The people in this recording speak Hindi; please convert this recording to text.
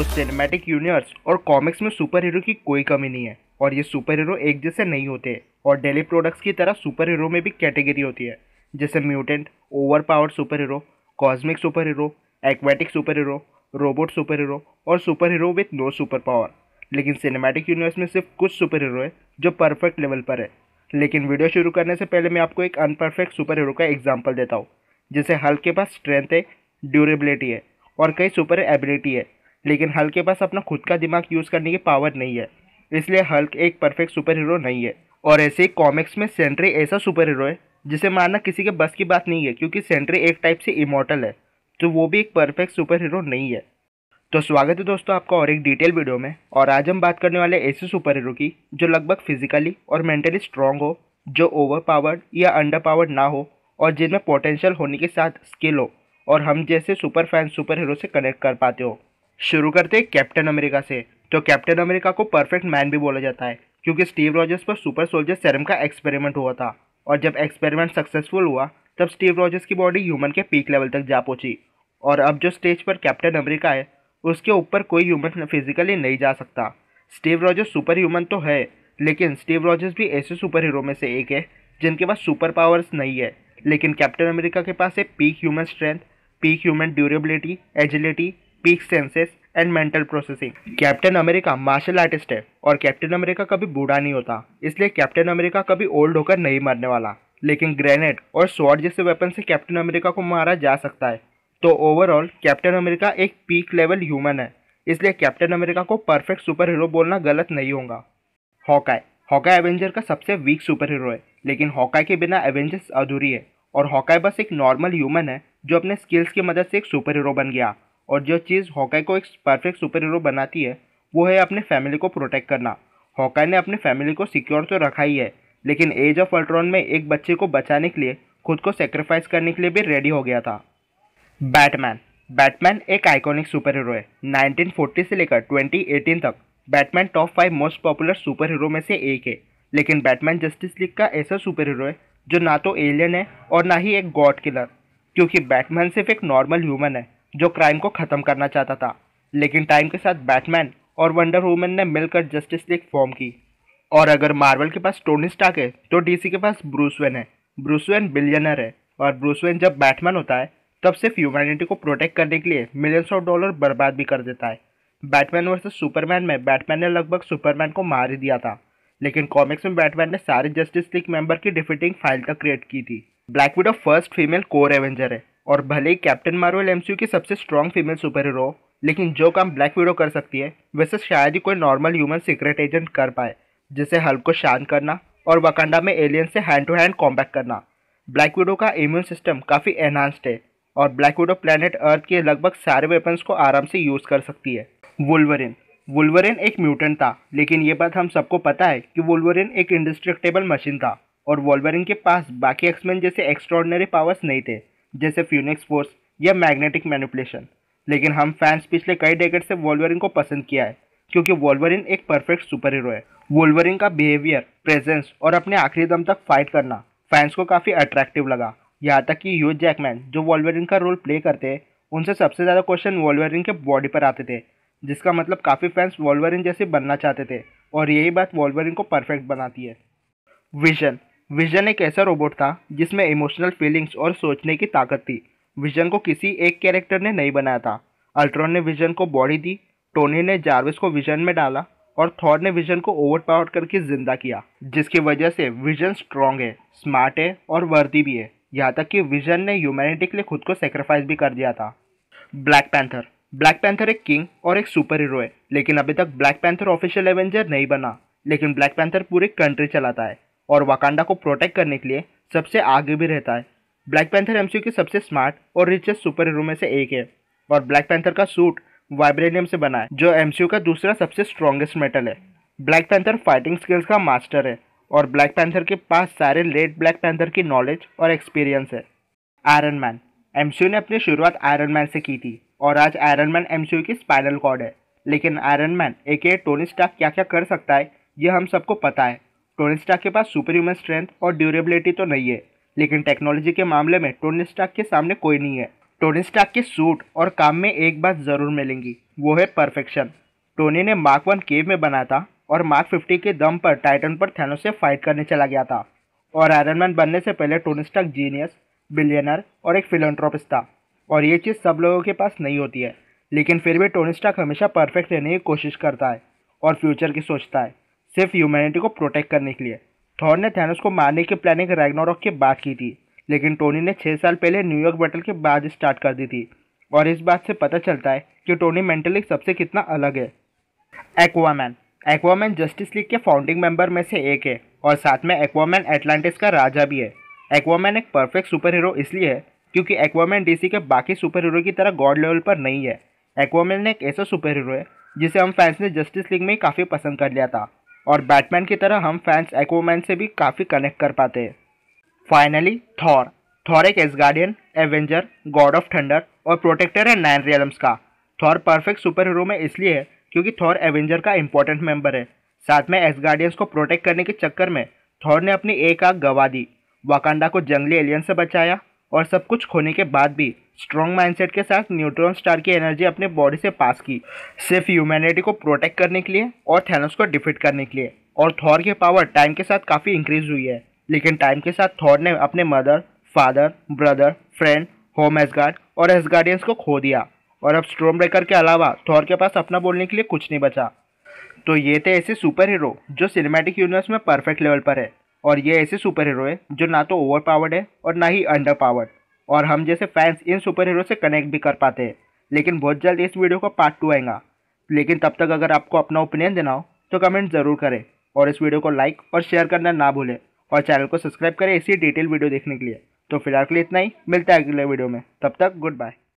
तो सिनेमैटिक यूनिवर्स और कॉमिक्स में सुपर हीरो की कोई कमी नहीं है और ये सुपर हीरो एक जैसे नहीं होते और डेली प्रोडक्ट्स की तरह सुपर हीरो में भी कैटेगरी होती है जैसे mutant over power superhero cosmic superhero aquatic superhero robot superhero और superhero with no super power लेकिन सिनेमैटिक यूनिवर्स में सिर्फ कुछ सुपर हीरो है जो परफेक्ट लेवल पर है लेकिन वीडियो शुरू करने से पहले मैं आपको एक अनपरफेक्ट सुपर हीरो का एग्जाम्पल देता हूँ जैसे हल्के पास स्ट्रेंथ है ड्यूरेबिलिटी है और कई सुपर एबिलिटी है लेकिन हल्क के पास अपना खुद का दिमाग यूज़ करने की पावर नहीं है इसलिए हल्क एक परफेक्ट सुपर हीरो नहीं है और ऐसे ही कॉमिक्स में सेंट्री ऐसा सुपर हीरो है जिसे मानना किसी के बस की बात नहीं है क्योंकि सेंट्री एक टाइप से इमोटल है तो वो भी एक परफेक्ट सुपर हीरो नहीं है तो स्वागत है दोस्तों आपका और एक डिटेल वीडियो में और आज हम बात करने वाले ऐसे सुपर हीरो की जो लगभग फिजिकली और मेंटली स्ट्रॉन्ग हो जो ओवर पावर्ड या अंडर पावर्ड ना हो और जिनमें पोटेंशियल होने के साथ स्किल हो और हम जैसे सुपर फैन सुपर हीरो से कनेक्ट कर पाते हो शुरू करते हैं कैप्टन अमेरिका से तो कैप्टन अमेरिका को परफेक्ट मैन भी बोला जाता है क्योंकि स्टीव रॉजर्स पर सुपर सोल्जर सेरम का एक्सपेरिमेंट हुआ था और जब एक्सपेरिमेंट सक्सेसफुल हुआ तब स्टीव रॉजर्स की बॉडी ह्यूमन के पीक लेवल तक जा पहुंची और अब जो स्टेज पर कैप्टन अमेरिका है उसके ऊपर कोई ह्यूमन फिजिकली नहीं जा सकता स्टीव रॉजर्स सुपर ह्यूमन तो है लेकिन स्टीव रॉजर्स भी ऐसे सुपर हीरो में से एक है जिनके पास सुपर पावर्स नहीं है लेकिन कैप्टन अमेरिका के पास है peak human strength peak human durability agility peak senses and mental processing Captain America martial artist है और कैप्टन अमेरिका कभी बूढ़ा नहीं होता इसलिए कैप्टन अमेरिका कभी ओल्ड होकर नहीं मरने वाला लेकिन ग्रेनेड और स्वॉर्ड जैसे वेपन से कैप्टन अमेरिका को मारा जा सकता है तो ओवरऑल कैप्टन अमेरिका एक पीक लेवल ह्यूमन है इसलिए कैप्टन अमेरिका को परफेक्ट सुपर हीरो बोलना गलत नहीं होगा हॉकाय हॉकाई एवेंजर का सबसे वीक सुपर हीरो है लेकिन हॉकाई के बिना एवेंजर्स अधूरी है और हॉकाय बस एक नॉर्मल ह्यूमन है जो अपने स्किल्स की मदद से एक सुपर हीरो बन गया और जो चीज़ हॉकाई को एक परफेक्ट सुपर हीरो बनाती है वो है अपने फैमिली को प्रोटेक्ट करना हॉकाई ने अपनी फैमिली को सिक्योर तो रखा ही है लेकिन एज ऑफ अल्ट्रॉन में एक बच्चे को बचाने के लिए खुद को सेक्रीफाइस करने के लिए भी रेडी हो गया था बैटमैन बैटमैन एक आइकॉनिक सुपर हीरो है 1940 से लेकर 2018 तक Batman top five most popular superhero में से एक है लेकिन बैटमैन जस्टिस लीग का ऐसा सुपर हीरो है जो ना तो एलियन है और ना ही एक गॉड किलर क्योंकि बैटमैन सिर्फ एक नॉर्मल ह्यूमन है जो क्राइम को ख़त्म करना चाहता था लेकिन टाइम के साथ बैटमैन और वंडर वूमेन ने मिलकर जस्टिस लीग फॉर्म की और अगर मार्वल के पास टोनी स्टार्क है तो डीसी के पास ब्रूसवेन है ब्रूसवेन बिलियनर है और ब्रूसवेन जब बैटमैन होता है तब सिर्फ ह्यूमैनिटी को प्रोटेक्ट करने के लिए मिलियंस ऑफ डॉलर बर्बाद भी कर देता है बैटमैन वर्सेज सुपरमैन में बैटमैन ने लगभग सुपरमैन को मार ही दिया था लेकिन कॉमिक्स में बैटमैन ने सारे जस्टिस लीग मेंबर की डिफिटिंग फाइल तक क्रिएट की थी Black Widow first female core Avenger है और भले ही कैप्टन मार्वल एमसीयू की सबसे स्ट्रॉन्ग फीमेल सुपर हीरो लेकिन जो काम ब्लैक वीडो कर सकती है वैसे शायद ही कोई नॉर्मल ह्यूमन सीक्रेट एजेंट कर पाए जैसे हल्क को शांत करना और वकंडा में एलियन से हैंड टू हैंड कॉम्बैक्ट करना ब्लैक वीडो का इम्यून सिस्टम काफ़ी एनहांस्ड है और ब्लैक वीडो प्लानट अर्थ के लगभग सारे वेपन्स को आराम से यूज़ कर सकती है वुलवरिन वुलवरिन एक म्यूटेंट था लेकिन ये बात हम सबको पता है कि वुलवरिन एक इंडिस्ट्रक्टेबल मशीन था और वोल्वरिन के पास बाकी एक्समैन जैसे एक्स्ट्रॉर्डनरी पावर्स नहीं थे जैसे फ्यूनिक्स फोर्स या मैग्नेटिक मैनिपुलेशन लेकिन हम फैंस पिछले कई डेकेट से वॉल्वरिन को पसंद किया है क्योंकि वॉल्वरिन एक परफेक्ट सुपर हीरो है वॉल्वरिन का बिहेवियर प्रेजेंस और अपने आखिरी दम तक फाइट करना फैंस को काफ़ी अट्रैक्टिव लगा यहाँ तक कि यूथ जैकमैन जो वॉल्वरिन का रोल प्ले करते हैं उनसे सबसे ज़्यादा क्वेश्चन वॉल्वरिन के बॉडी पर आते थे जिसका मतलब काफ़ी फैंस वॉल्वरिन जैसे बनना चाहते थे और यही बात वॉल्वरिन को परफेक्ट बनाती है विजन विजन एक ऐसा रोबोट था जिसमें इमोशनल फीलिंग्स और सोचने की ताकत थी विजन को किसी एक कैरेक्टर ने नहीं बनाया था अल्ट्रॉन ने विजन को बॉडी दी टोनी ने जार्विस को विजन में डाला और थॉर ने विजन को ओवर पावर करके जिंदा किया जिसकी वजह से विजन स्ट्रॉन्ग है स्मार्ट है और वर्दी भी है यहाँ तक कि विजन ने ह्यूमैनिटी के लिए खुद को सेक्रीफाइस भी कर दिया था ब्लैक पैंथर ब्लैक पैंथर एक किंग और एक सुपर हीरो है लेकिन अभी तक ब्लैक पैंथर ऑफिशियल एवेंजर नहीं बना लेकिन ब्लैक पैंथर पूरी कंट्री चलाता है और वाकांडा को प्रोटेक्ट करने के लिए सबसे आगे भी रहता है ब्लैक पैंथर एम के सबसे स्मार्ट और रिचेस्ट सुपर हीरो में से एक है और ब्लैक पैंथर का सूट वाइब्रेनियम से बना है जो एम का दूसरा सबसे स्ट्रॉन्गेस्ट मेटल है ब्लैक पैंथर फाइटिंग स्किल्स का मास्टर है और ब्लैक पैंथर के पास सारे लेट ब्लैक पैंथर की नॉलेज और एक्सपीरियंस है आयरन मैन एम ने अपनी शुरुआत आयरन मैन से की थी और आज आयरन मैन एम की स्पाइनल कॉर्ड है लेकिन Iron Man a Tony Stark क्या क्या कर सकता है यह हम सबको पता है टोनी के पास सुपर ह्यूमन स्ट्रेंथ और ड्यूरेबिलिटी तो नहीं है लेकिन टेक्नोलॉजी के मामले में टोनी के सामने कोई नहीं है टोनी के सूट और काम में एक बात ज़रूर मिलेंगी वो है परफेक्शन टोनी ने मार्क वन केव में बना था और मार्क फिफ्टी के दम पर टाइटन पर थैनो से फाइट करने चला गया था और आयरन मैन बनने से पहले टोनी जीनियस बिलियनर और एक फिलेंट्रोपिस्ट था और ये चीज़ सब लोगों के पास नहीं होती है लेकिन फिर भी टोनी हमेशा परफेक्ट रहने की कोशिश करता है और फ्यूचर की सोचता है सिर्फ ह्यूमैनिटी को प्रोटेक्ट करने के लिए थॉर ने थैनोस को मारने की प्लानिंग रैगनोरॉक के बाद की थी लेकिन टोनी ने छः साल पहले न्यूयॉर्क बैटल के बाद स्टार्ट कर दी थी और इस बात से पता चलता है कि टोनी मेंटली सबसे कितना अलग है एक्वामैन एक्वामैन जस्टिस लीग के फाउंडिंग मेंबर में से एक है और साथ में एक्वामैन एटलांटिस का राजा भी है एक्वामैन एक परफेक्ट सुपर हीरो इसलिए है क्योंकि एक्वामैन डीसी के बाकी सुपर हीरो की तरह गॉड लेवल पर नहीं है एक्वामैन एक ऐसा सुपर हीरो है जिसे हम फैंस ने जस्टिस लीग में काफ़ी पसंद कर लिया था और बैटमैन की तरह हम फैंस एक्वामैन से भी काफ़ी कनेक्ट कर पाते हैं फाइनली थॉर थॉर एक Asgardian Avenger god of thunder और प्रोटेक्टर है नाइन रियलम्स का थॉर परफेक्ट सुपर हीरो में इसलिए है क्योंकि थॉर एवेंजर का इंपॉर्टेंट मेंबर है साथ में एसगार्डियंस को प्रोटेक्ट करने के चक्कर में थॉर ने अपनी एक आग गवा दी वाकांडा को जंगली एलियन से बचाया और सब कुछ खोने के बाद भी स्ट्रॉन्ग माइंडसेट के साथ न्यूट्रॉन स्टार की एनर्जी अपने बॉडी से पास की सिर्फ ह्यूमैनिटी को प्रोटेक्ट करने के लिए और थैनोस को डिफीट करने के लिए और थॉर की पावर टाइम के साथ काफ़ी इंक्रीज हुई है लेकिन टाइम के साथ थॉर ने अपने mother father brother friend home Asgard और एसगार्डियंस को खो दिया और अब स्ट्रोम ब्रेकर के अलावा थॉर के पास अपना बोलने के लिए कुछ नहीं बचा तो ये थे ऐसे सुपर हीरो जो सिनेमैटिक यूनिवर्स में परफेक्ट लेवल पर है और ये ऐसे सुपर हीरो है जो ना तो ओवर पावर्ड है और ना ही अंडर पावर्ड और हम जैसे फैंस इन सुपर हीरो से कनेक्ट भी कर पाते हैं लेकिन बहुत जल्द इस वीडियो का पार्ट टू आएगा लेकिन तब तक अगर आपको अपना ओपिनियन देना हो तो कमेंट ज़रूर करें और इस वीडियो को लाइक और शेयर करना ना भूलें और चैनल को सब्सक्राइब करें इसी डिटेल वीडियो देखने के लिए तो फिलहाल के लिए इतना ही मिलता है अगले वीडियो में तब तक गुड बाय